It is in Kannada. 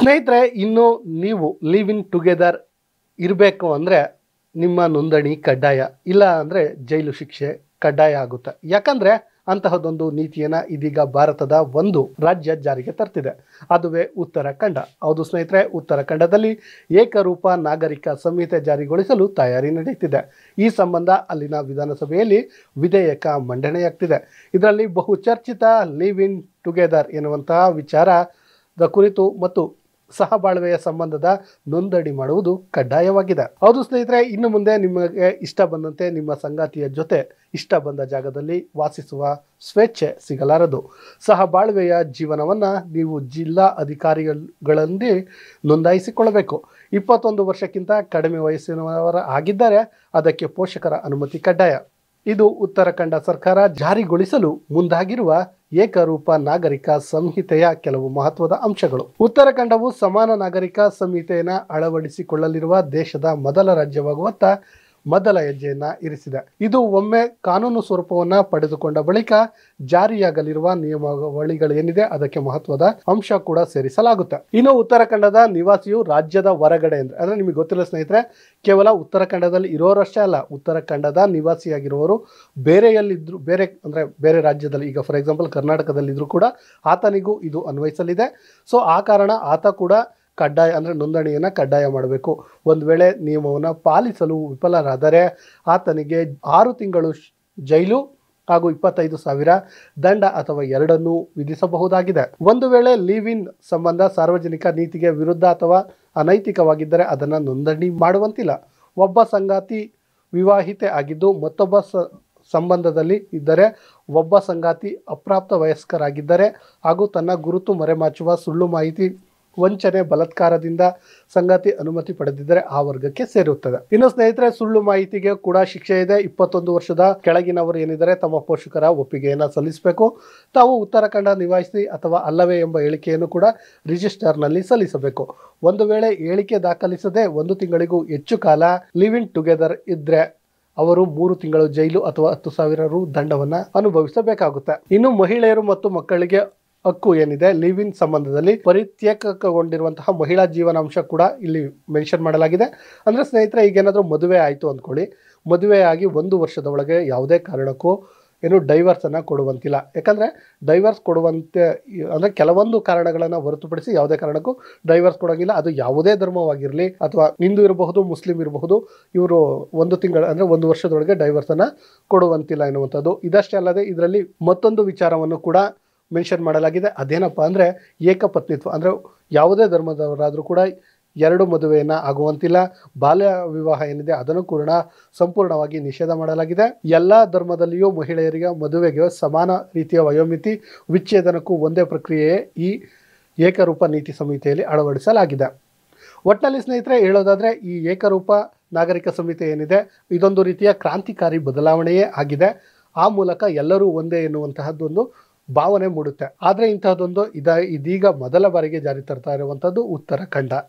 ಸ್ನೇಹಿತರೆ ಇನ್ನು ನೀವು ಲಿವ್ ಇನ್ ಟುಗೆದರ್ ಇರಬೇಕು ಅಂದರೆ ನಿಮ್ಮ ನೋಂದಣಿ ಕಡ್ಡಾಯ ಇಲ್ಲ ಅಂದರೆ ಜೈಲು ಶಿಕ್ಷೆ ಕಡ್ಡಾಯ ಆಗುತ್ತೆ ಯಾಕಂದರೆ ಅಂತಹದೊಂದು ನೀತಿಯನ್ನು ಇದೀಗ ಭಾರತದ ಒಂದು ರಾಜ್ಯ ಜಾರಿಗೆ ತರ್ತಿದೆ ಅದುವೇ ಉತ್ತರಾಖಂಡ ಹೌದು ಸ್ನೇಹಿತರೆ ಉತ್ತರಾಖಂಡದಲ್ಲಿ ಏಕರೂಪ ನಾಗರಿಕ ಸಂಹಿತೆ ಜಾರಿಗೊಳಿಸಲು ತಯಾರಿ ನಡೆಯುತ್ತಿದೆ ಈ ಸಂಬಂಧ ಅಲ್ಲಿನ ವಿಧಾನಸಭೆಯಲ್ಲಿ ವಿಧೇಯಕ ಮಂಡನೆಯಾಗ್ತಿದೆ ಇದರಲ್ಲಿ ಬಹುಚರ್ಚಿತ ಲಿವ್ ಇನ್ ಟುಗೆದರ್ ಎನ್ನುವಂತಹ ವಿಚಾರದ ಕುರಿತು ಮತ್ತು ಸಹಬಾಳ್ವೆಯ ಸಂಬಂಧದ ನೋಂದಣಿ ಮಾಡುವುದು ಕಡ್ಡಾಯವಾಗಿದೆ ಹೌದು ಸ್ನೇಹಿತರೆ ಇನ್ನು ಮುಂದೆ ನಿಮಗೆ ಇಷ್ಟ ಬಂದಂತೆ ನಿಮ್ಮ ಸಂಗಾತಿಯ ಜೊತೆ ಇಷ್ಟ ಬಂದ ಜಾಗದಲ್ಲಿ ವಾಸಿಸುವ ಸ್ವೇಚ್ಛೆ ಸಿಗಲಾರದು ಸಹಬಾಳ್ವೆಯ ಜೀವನವನ್ನು ನೀವು ಜಿಲ್ಲಾ ಅಧಿಕಾರಿಗಳಲ್ಲಿ ನೋಂದಾಯಿಸಿಕೊಳ್ಳಬೇಕು ಇಪ್ಪತ್ತೊಂದು ವರ್ಷಕ್ಕಿಂತ ಕಡಿಮೆ ವಯಸ್ಸಿನವರ ಆಗಿದ್ದರೆ ಅದಕ್ಕೆ ಪೋಷಕರ ಅನುಮತಿ ಕಡ್ಡಾಯ ಇದು ಉತ್ತರಾಖಂಡ ಸರ್ಕಾರ ಜಾರಿಗೊಳಿಸಲು ಮುಂದಾಗಿರುವ ಏಕರೂಪ ನಾಗರಿಕ ಸಂಹಿತೆಯ ಕೆಲವು ಮಹತ್ವದ ಅಂಶಗಳು ಉತ್ತರಾಖಂಡವು ಸಮಾನ ನಾಗರಿಕ ಸಂಹಿತೆಯನ್ನು ಅಳವಡಿಸಿಕೊಳ್ಳಲಿರುವ ದೇಶದ ಮೊದಲ ರಾಜ್ಯವಾಗುವತ್ತ ಮೊದಲ ಹೆಜ್ಜೆಯನ್ನ ಇರಿಸಿದೆ ಇದು ಒಮ್ಮೆ ಕಾನೂನು ಸ್ವರೂಪವನ್ನ ಪಡೆದುಕೊಂಡ ಬಳಿಕ ಜಾರಿಯಾಗಲಿರುವ ನಿಯಮಾವಳಿಗಳೇನಿದೆ ಅದಕ್ಕೆ ಮಹತ್ವದ ಅಂಶ ಕೂಡ ಸೇರಿಸಲಾಗುತ್ತೆ ಇನ್ನು ಉತ್ತರಾಖಂಡದ ನಿವಾಸಿಯು ರಾಜ್ಯದ ಹೊರಗಡೆ ಅಂದ್ರೆ ಅಂದ್ರೆ ನಿಮಗೆ ಗೊತ್ತಿಲ್ಲ ಸ್ನೇಹಿತರೆ ಕೇವಲ ಕನ್ನಡದಲ್ಲಿ ಇರೋರಷ್ಟೇ ಅಲ್ಲ ಉತ್ತರಾಖಂಡದ ನಿವಾಸಿಯಾಗಿರುವವರು ಬೇರೆಯಲ್ಲಿದ್ರು ಬೇರೆ ಅಂದ್ರೆ ಬೇರೆ ರಾಜ್ಯದಲ್ಲಿ ಈಗ ಫಾರ್ ಎಕ್ಸಾಂಪಲ್ ಕರ್ನಾಟಕದಲ್ಲಿದ್ದರೂ ಕೂಡ ಆತನಿಗೂ ಇದು ಅನ್ವಯಿಸಲಿದೆ ಸೊ ಆ ಕಾರಣ ಆತ ಕೂಡ ಕಡ್ಡಾಯ ಅಂದರೆ ನೋಂದಣಿಯನ್ನು ಕಡ್ಡಾಯ ಮಾಡಬೇಕು ಒಂದು ವೇಳೆ ನಿಯಮವನ್ನು ಪಾಲಿಸಲು ವಿಫಲರಾದರೆ ಆತನಿಗೆ ಆರು ತಿಂಗಳು ಜೈಲು ಹಾಗೂ ಇಪ್ಪತ್ತೈದು ಸಾವಿರ ದಂಡ ಅಥವಾ ಎರಡನ್ನು ವಿಧಿಸಬಹುದಾಗಿದೆ ಒಂದು ವೇಳೆ ಲೀವ್ ಇನ್ ಸಂಬಂಧ ಸಾರ್ವಜನಿಕ ನೀತಿಗೆ ವಿರುದ್ಧ ಅಥವಾ ಅನೈತಿಕವಾಗಿದ್ದರೆ ಅದನ್ನು ನೋಂದಣಿ ಮಾಡುವಂತಿಲ್ಲ ಒಬ್ಬ ಸಂಗಾತಿ ವಿವಾಹಿತೆ ಆಗಿದ್ದು ಮತ್ತೊಬ್ಬ ಸ ಸಂಬಂಧದಲ್ಲಿ ಇದ್ದರೆ ಒಬ್ಬ ಸಂಗಾತಿ ಅಪ್ರಾಪ್ತ ವಯಸ್ಕರಾಗಿದ್ದರೆ ಹಾಗೂ ತನ್ನ ಗುರುತು ಮರೆಮಾಚುವ ಸುಳ್ಳು ಮಾಹಿತಿ ವಂಚನೆ ಬಲತ್ಕಾರದಿಂದ ಸಂಗತಿ ಅನುಮತಿ ಪಡೆದಿದ್ದರೆ ಆ ವರ್ಗಕ್ಕೆ ಸೇರುತ್ತದೆ ಇನ್ನು ಸ್ನೇಹಿತರೆ ಸುಳ್ಳು ಮಾಹಿತಿಗೆ ಕೂಡ ಶಿಕ್ಷೆ ಇದೆ ಇಪ್ಪತ್ತೊಂದು ವರ್ಷದ ಕೆಳಗಿನವರು ಏನಿದ್ದಾರೆ ತಮ್ಮ ಪೋಷಕರ ಒಪ್ಪಿಗೆಯನ್ನು ಸಲ್ಲಿಸಬೇಕು ತಾವು ಉತ್ತರಾಖಂಡ ನಿವಾಸಿ ಅಥವಾ ಅಲ್ಲವೇ ಎಂಬ ಹೇಳಿಕೆಯನ್ನು ಕೂಡ ರಿಜಿಸ್ಟರ್ನಲ್ಲಿ ಸಲ್ಲಿಸಬೇಕು ಒಂದು ವೇಳೆ ಹೇಳಿಕೆ ದಾಖಲಿಸದೆ ಒಂದು ತಿಂಗಳಿಗೂ ಹೆಚ್ಚು ಕಾಲ ಲಿವಿಂಗ್ ಟುಗೆದರ್ ಇದ್ರೆ ಅವರು ಮೂರು ತಿಂಗಳು ಜೈಲು ಅಥವಾ ಹತ್ತು ಸಾವಿರ ರು ದಂಡವನ್ನು ಅನುಭವಿಸಬೇಕಾಗುತ್ತೆ ಇನ್ನು ಮಹಿಳೆಯರು ಮತ್ತು ಮಕ್ಕಳಿಗೆ ಹಕ್ಕು ಏನಿದೆ ಲಿವ್ ಇನ್ ಸಂಬಂಧದಲ್ಲಿ ಪರಿತ್ಯಕಗೊಂಡಿರುವಂತಹ ಮಹಿಳಾ ಜೀವನಾಂಶ ಕೂಡ ಇಲ್ಲಿ ಮೆನ್ಷನ್ ಮಾಡಲಾಗಿದೆ ಅಂದರೆ ಸ್ನೇಹಿತರೆ ಈಗೇನಾದರೂ ಮದುವೆ ಆಯಿತು ಅಂದ್ಕೊಳ್ಳಿ ಮದುವೆಯಾಗಿ ಒಂದು ವರ್ಷದ ಒಳಗೆ ಯಾವುದೇ ಕಾರಣಕ್ಕೂ ಏನು ಡೈವರ್ಸನ್ನು ಕೊಡುವಂತಿಲ್ಲ ಯಾಕಂದರೆ ಡೈವರ್ಸ್ ಕೊಡುವಂತೆ ಅಂದರೆ ಕೆಲವೊಂದು ಕಾರಣಗಳನ್ನು ಹೊರತುಪಡಿಸಿ ಯಾವುದೇ ಕಾರಣಕ್ಕೂ ಡೈವರ್ಸ್ ಕೊಡೋಂಗಿಲ್ಲ ಅದು ಯಾವುದೇ ಧರ್ಮವಾಗಿರಲಿ ಅಥವಾ ಹಿಂದೂ ಇರಬಹುದು ಮುಸ್ಲಿಂ ಇರಬಹುದು ಇವರು ಒಂದು ತಿಂಗಳ ಅಂದರೆ ಒಂದು ವರ್ಷದೊಳಗೆ ಡೈವರ್ಸನ್ನು ಕೊಡುವಂತಿಲ್ಲ ಎನ್ನುವಂಥದ್ದು ಇದಷ್ಟೇ ಅಲ್ಲದೆ ಇದರಲ್ಲಿ ಮತ್ತೊಂದು ವಿಚಾರವನ್ನು ಕೂಡ ಮೆನ್ಷನ್ ಮಾಡಲಾಗಿದೆ ಅದೇನಪ್ಪ ಅಂದರೆ ಏಕಪತ್ನಿತ್ವ ಅಂದರೆ ಯಾವುದೇ ಧರ್ಮದವರಾದರೂ ಕೂಡ ಎರಡು ಮದುವೆಯನ್ನು ಆಗುವಂತಿಲ್ಲ ಬಾಲ್ಯ ವಿವಾಹ ಏನಿದೆ ಅದನ್ನು ಕೂಡ ಸಂಪೂರ್ಣವಾಗಿ ನಿಷೇಧ ಮಾಡಲಾಗಿದೆ ಎಲ್ಲ ಧರ್ಮದಲ್ಲಿಯೂ ಮಹಿಳೆಯರಿಗೆ ಮದುವೆಗೆ ಸಮಾನ ರೀತಿಯ ವಯೋಮಿತಿ ವಿಚ್ಛೇದನಕ್ಕೂ ಒಂದೇ ಪ್ರಕ್ರಿಯೆಯೇ ಈ ಏಕರೂಪ ನೀತಿ ಸಂಹಿತೆಯಲ್ಲಿ ಅಳವಡಿಸಲಾಗಿದೆ ಒಟ್ಟಿನಲ್ಲಿ ಸ್ನೇಹಿತರೆ ಹೇಳೋದಾದರೆ ಈ ಏಕರೂಪ ನಾಗರಿಕ ಸಂಹಿತೆ ಏನಿದೆ ಇದೊಂದು ರೀತಿಯ ಕ್ರಾಂತಿಕಾರಿ ಬದಲಾವಣೆಯೇ ಆಗಿದೆ ಆ ಮೂಲಕ ಎಲ್ಲರೂ ಒಂದೇ ಎನ್ನುವಂತಹದ್ದೊಂದು ಭಾವನೆ ಮೂಡುತ್ತೆ ಆದರೆ ಇಂತಹದ್ದೊಂದು ಇದ ಇದೀಗ ಮೊದಲ ಬಾರಿಗೆ ಜಾರಿ ತರ್ತಾ ಇರುವಂಥದ್ದು ಉತ್ತರಾಖಂಡ